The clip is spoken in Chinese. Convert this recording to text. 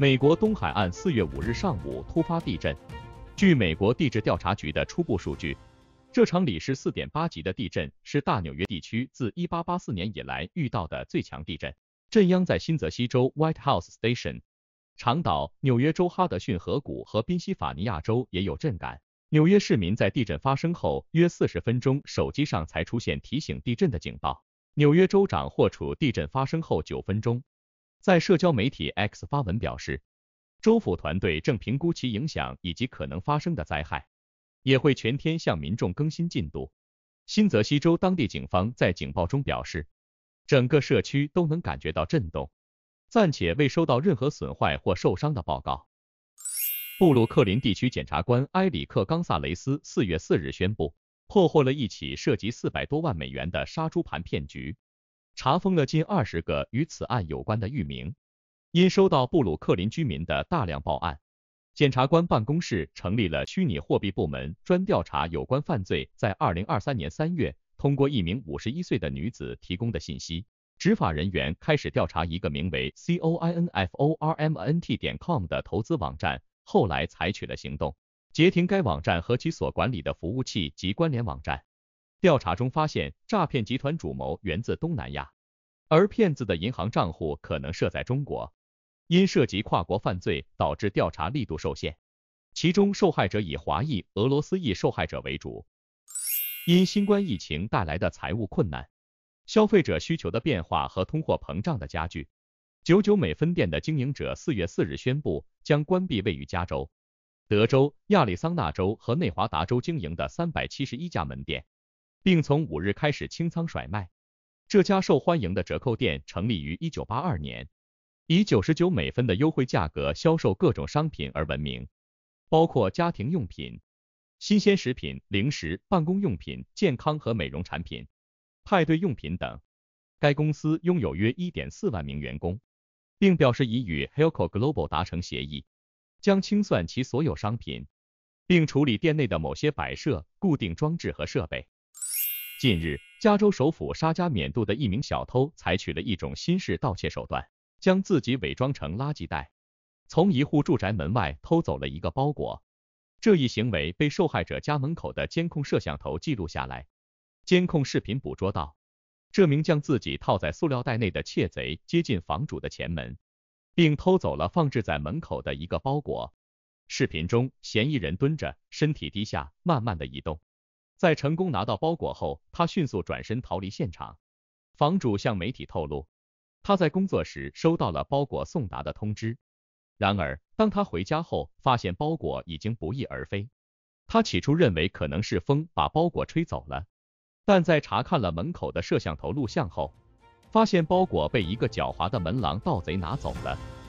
美国东海岸四月五日上午突发地震。据美国地质调查局的初步数据，这场里氏四点八级的地震是大纽约地区自一八八四年以来遇到的最强地震。震央在新泽西州 Whitehouse Station，长岛、纽约州哈德逊河谷和宾夕法尼亚州也有震感。纽约市民在地震发生后约四十分钟，手机上才出现提醒地震的警报。纽约州长霍楚地震发生后九分钟。在社交媒体 X 发文表示，州府团队正评估其影响以及可能发生的灾害，也会全天向民众更新进度。新泽西州当地警方在警报中表示，整个社区都能感觉到震动，暂且未收到任何损坏或受伤的报告。布鲁克林地区检察官埃里克冈萨雷斯四月四日宣布，破获了一起涉及四百多万美元的杀猪盘骗局。查封了近二十个与此案有关的域名。因收到布鲁克林居民的大量报案，检察官办公室成立了虚拟货币部门，专调查有关犯罪。在二零二三年三月，通过一名五十一岁的女子提供的信息，执法人员开始调查一个名为 c o i n f o r m n t 点 com 的投资网站，后来采取了行动，截停该网站和其所管理的服务器及关联网站。调查中发现，诈骗集团主谋源自东南亚，而骗子的银行账户可能设在中国。因涉及跨国犯罪，导致调查力度受限。其中，受害者以华裔、俄罗斯裔受害者为主。因新冠疫情带来的财务困难、消费者需求的变化和通货膨胀的加剧，九九美分店的经营者四月四日宣布将关闭位于加州、德州、亚利桑那州和内华达州经营的三百七十一家门店。并从五日开始清仓甩卖。这家受欢迎的折扣店成立于一九八二年，以九十九美分的优惠价格销售各种商品而闻名，包括家庭用品、新鲜食品、零食、办公用品、健康和美容产品、派对用品等。该公司拥有约一点四万名员工，并表示已与 Helco Global 达成协议，将清算其所有商品，并处理店内的某些摆设、固定装置和设备。近日，加州首府沙加缅度的一名小偷采取了一种新式盗窃手段，将自己伪装成垃圾袋，从一户住宅门外偷走了一个包裹。这一行为被受害者家门口的监控摄像头记录下来。监控视频捕捉到，这名将自己套在塑料袋内的窃贼接近房主的前门，并偷走了放置在门口的一个包裹。视频中，嫌疑人蹲着，身体低下，慢慢的移动。在成功拿到包裹后，他迅速转身逃离现场。房主向媒体透露，他在工作时收到了包裹送达的通知，然而当他回家后，发现包裹已经不翼而飞。他起初认为可能是风把包裹吹走了，但在查看了门口的摄像头录像后，发现包裹被一个狡猾的门廊盗贼拿走了。